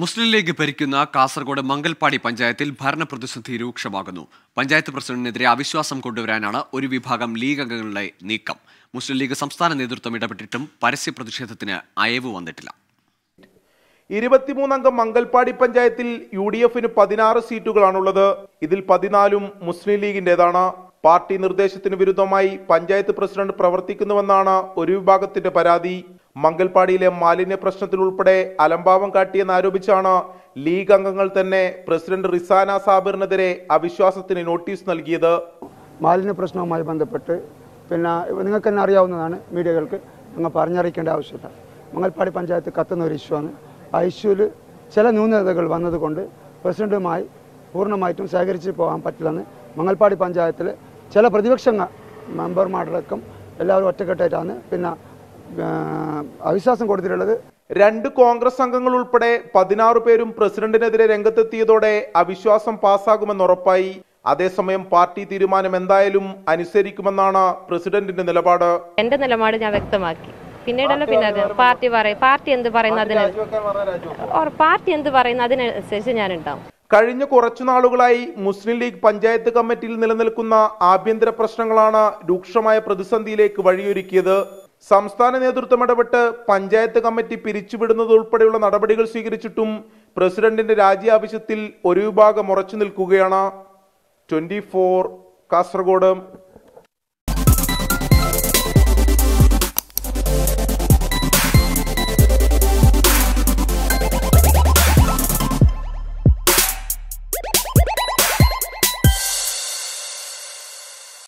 മുസ്ലിം league ഭരിക്കുന്ന കാസർഗോഡ് മംഗൽപാടി പഞ്ചായത്തിൽ ഭരണ പ്രതിസന്ധി രൂക്ഷമാകുന്നു പഞ്ചായത്ത് പ്രസിഡന്റിനെതിരെ അവിശ്വാസം കൊണ്ടുവരാനാണ് ഒരു വിഭാഗം ലീഗ് അംഗങ്ങളുടെ നീക്കം മുസ്ലിം ലീഗ് സംസ്ഥാന നേതൃത്വം ഇടപെട്ടിട്ടും പരസ്യ പ്രതിഷേധത്തിന് അയവ് വന്നിട്ടില്ല ഇരുപത്തിമൂന്നംഗം മംഗൽപാടി പഞ്ചായത്തിൽ യു ഡി എഫിന് പതിനാറ് സീറ്റുകളാണുള്ളത് ഇതിൽ പതിനാലും മുസ്ലിം ലീഗിന്റേതാണ് പാർട്ടി നിർദ്ദേശത്തിന് വിരുദ്ധമായി പഞ്ചായത്ത് പ്രസിഡന്റ് പ്രവർത്തിക്കുന്നുവെന്നാണ് ഒരു വിഭാഗത്തിന്റെ പരാതി മംഗൽപാടിയിലെ മാലിന്യ പ്രശ്നത്തിൽ ഉൾപ്പെടെ അലംഭാവം കാട്ടിയെന്നാരോപിച്ചാണ് ലീഗ് അംഗങ്ങൾ തന്നെ പ്രസിഡന്റ് റിസാന സാബിറിനെതിരെ അവിശ്വാസത്തിന് നോട്ടീസ് നൽകിയത് മാലിന്യ പ്രശ്നവുമായി ബന്ധപ്പെട്ട് പിന്നെ നിങ്ങൾക്ക് തന്നെ അറിയാവുന്നതാണ് മീഡിയകൾക്ക് ഞങ്ങൾ പറഞ്ഞറിയിക്കേണ്ട ആവശ്യമില്ല മംഗൽപാടി പഞ്ചായത്ത് കത്തുന്ന ഒരു ഇഷ്യൂ ആണ് ആ ഇഷ്യൂവിൽ ചില ന്യൂനതകൾ വന്നതുകൊണ്ട് പ്രസിഡന്റുമായി പൂർണ്ണമായിട്ടും ശേഖരിച്ച് പോകാൻ പറ്റില്ലെന്ന് മംഗൽപാടി പഞ്ചായത്തിൽ ചില പ്രതിപക്ഷങ്ങൾ മെമ്പർമാരടക്കം എല്ലാവരും ഒറ്റക്കെട്ടായിട്ടാണ് പിന്നെ അവിശ്വാസം കൊടുത്തിട്ടുള്ളത് രണ്ട് കോൺഗ്രസ് അംഗങ്ങൾ ഉൾപ്പെടെ പതിനാറ് പേരും പ്രസിഡന്റിനെതിരെ രംഗത്തെത്തിയതോടെ അവിശ്വാസം പാസ്സാകുമെന്ന് ഉറപ്പായി അതേസമയം പാർട്ടി തീരുമാനം എന്തായാലും അനുസരിക്കുമെന്നാണ് പ്രസിഡന്റിന്റെ നിലപാട് എന്റെ നിലപാട് ഞാൻ വ്യക്തമാക്കി പിന്നീടല്ല പിന്നെ അത് പാർട്ടി പറയും പാർട്ടി എന്ത് പറയുന്ന അതിന് പാർട്ടി എന്ത് പറയുന്ന അതിനനുസരിച്ച് ഞാൻ ഉണ്ടാവും കഴിഞ്ഞ കുറച്ചു നാളുകളായി മുസ്ലിം ലീഗ് പഞ്ചായത്ത് കമ്മിറ്റിയിൽ നിലനിൽക്കുന്ന ആഭ്യന്തര പ്രശ്നങ്ങളാണ് രൂക്ഷമായ പ്രതിസന്ധിയിലേക്ക് വഴിയൊരുക്കിയത് സംസ്ഥാന നേതൃത്വം ഇടപെട്ട് പഞ്ചായത്ത് കമ്മിറ്റി പിരിച്ചുവിടുന്നത് ഉൾപ്പെടെയുള്ള നടപടികൾ സ്വീകരിച്ചിട്ടും പ്രസിഡന്റിന്റെ രാജി ആവശ്യത്തിൽ ഒരു വിഭാഗം ഉറച്ചു നിൽക്കുകയാണ് ട്വന്റി ഫോർ കാസർഗോഡ്